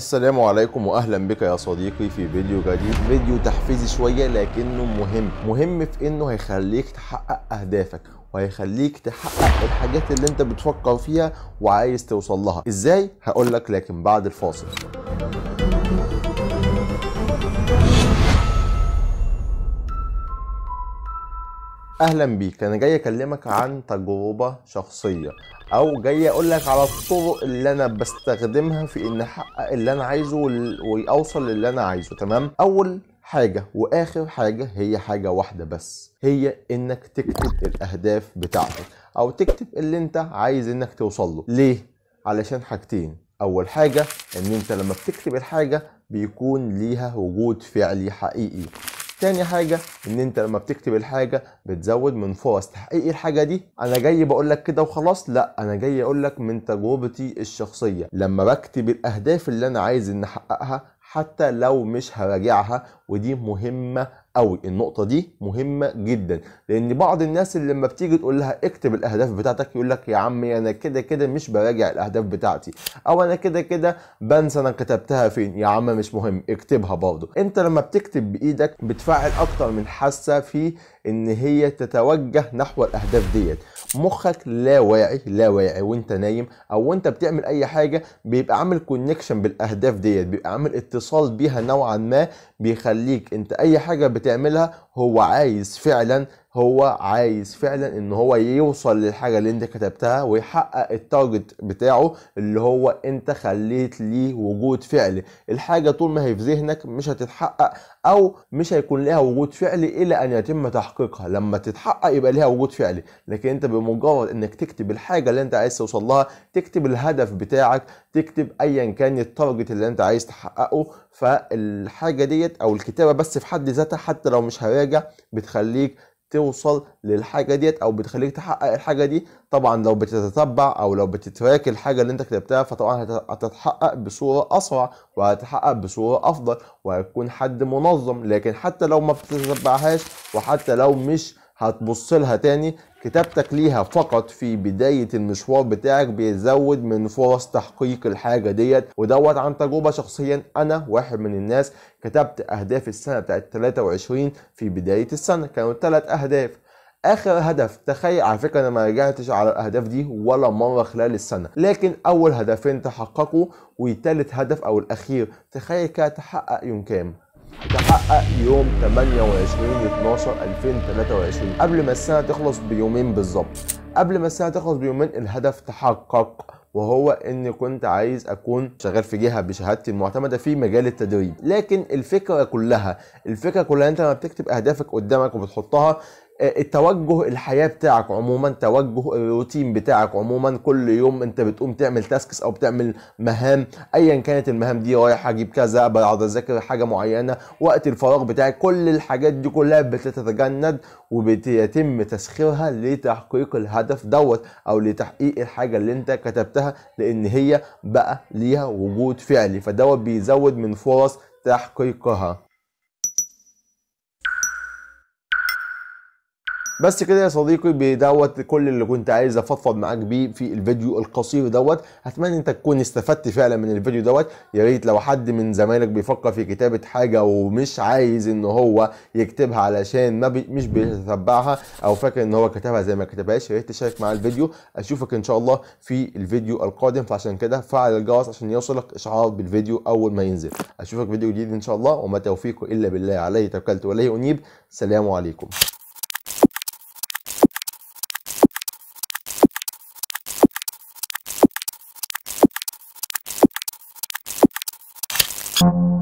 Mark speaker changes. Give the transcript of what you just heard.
Speaker 1: السلام عليكم واهلا بك يا صديقي في فيديو جديد فيديو تحفيزي شويه لكنه مهم مهم في انه هيخليك تحقق اهدافك وهيخليك تحقق الحاجات اللي انت بتفكر فيها وعايز توصل لها ازاي هقول لك لكن بعد الفاصل اهلا بيك انا جاي اكلمك عن تجربه شخصيه او جاي اقول لك على الطرق اللي انا بستخدمها في ان احقق اللي انا عايزه واوصل للي انا عايزه تمام اول حاجه واخر حاجه هي حاجه واحده بس هي انك تكتب الاهداف بتاعتك او تكتب اللي انت عايز انك توصل له ليه علشان حاجتين اول حاجه ان انت لما بتكتب الحاجه بيكون ليها وجود فعلي حقيقي تاني حاجة ان انت لما بتكتب الحاجة بتزود من فرص تحقيق إيه، إيه الحاجة دي انا جاي بقول لك كده وخلاص لا انا جاي اقول لك من تجربتي الشخصية لما بكتب الاهداف اللي انا عايز ان احققها حتى لو مش هراجعها ودي مهمه قوي النقطه دي مهمه جدا لان بعض الناس اللي لما بتيجي تقول لها اكتب الاهداف بتاعتك يقول لك يا عمي انا كده كده مش براجع الاهداف بتاعتي او انا كده كده بنسى انا كتبتها فين يا عم مش مهم اكتبها برضه انت لما بتكتب بايدك بتفعل اكتر من حاسه في ان هي تتوجه نحو الاهداف ديت مخك لا واعي لا واعي وانت نايم او وانت بتعمل اي حاجه بيبقى عامل كونكشن بالاهداف ديت بيبقى عامل اتصال بيها نوعا ما بيخلي خليك انت اي حاجه بتعملها هو عايز فعلا هو عايز فعلا ان هو يوصل للحاجه اللي انت كتبتها ويحقق التارجت بتاعه اللي هو انت خليت ليه وجود فعلي الحاجه طول ما هي في ذهنك مش هتتحقق او مش هيكون لها وجود فعلي الى ان يتم تحقيقها لما تتحقق يبقى لها وجود فعلي لكن انت بمجرد انك تكتب الحاجه اللي انت عايز توصل لها تكتب الهدف بتاعك تكتب ايا كان التارجت اللي انت عايز تحققه فالحاجه ديت او الكتابه بس في حد ذاتها حتى لو مش هراجع حاجه بتخليك توصل للحاجه ديت او بتخليك تحقق الحاجه دي طبعا لو بتتتبع او لو بتتراك الحاجه اللي انت كتبتها فطبعا هتتحقق بصوره اسرع وهتتحقق بصوره افضل وهتكون حد منظم لكن حتى لو ما بتتتبعهاش وحتى لو مش هتبص لها تاني كتابتك ليها فقط في بداية المشوار بتاعك بيزود من فرص تحقيق الحاجة ديت ودوت عن تجربة شخصيا أنا واحد من الناس كتبت أهداف السنة بتاعت 23 في بداية السنة كانوا ثلاث أهداف اخر هدف تخيل على فكره انا ما رجعتش على الاهداف دي ولا مره خلال السنه لكن اول هدفين تحققوا وتالت هدف او الاخير تخيل كده تحقق يوم كام تحقق يوم 28/12/2023 قبل ما السنة تخلص بيومين بالظبط قبل ما السنة تخلص بيومين الهدف تحقق وهو اني كنت عايز اكون شغال في جهه بشهادتي المعتمده في مجال التدريب لكن الفكره كلها الفكره كلها انت لما بتكتب اهدافك قدامك وبتحطها التوجه الحياه بتاعك عموما توجه الروتين بتاعك عموما كل يوم انت بتقوم تعمل تاسكس او بتعمل مهام ايا كانت المهام دي رايح اجيب كذا بقعد اذاكر حاجه معينه وقت الفراغ بتاعك كل الحاجات دي كلها بتتجند وبيتم تسخيرها لتحقيق الهدف دوت او لتحقيق الحاجه اللي انت كتبتها لان هي بقى ليها وجود فعلي فدوت بيزود من فرص تحقيقها بس كده يا صديقي بدوت كل اللي كنت عايز افضفض معاك بيه في الفيديو القصير دوت اتمنى انت تكون استفدت فعلا من الفيديو دوت يا ريت لو حد من زمايلك بيفكر في كتابه حاجه ومش عايز ان هو يكتبها علشان ما بي مش بيتبعها او فاكر ان هو كتبها زي ما كتبهاش يا ريت تشارك معاه الفيديو اشوفك ان شاء الله في الفيديو القادم فعشان كده فعل الجرس عشان يوصلك اشعار بالفيديو اول ما ينزل اشوفك فيديو جديد ان شاء الله وما توفيقه الا بالله عليه توكلت واليه انيب سلام عليكم you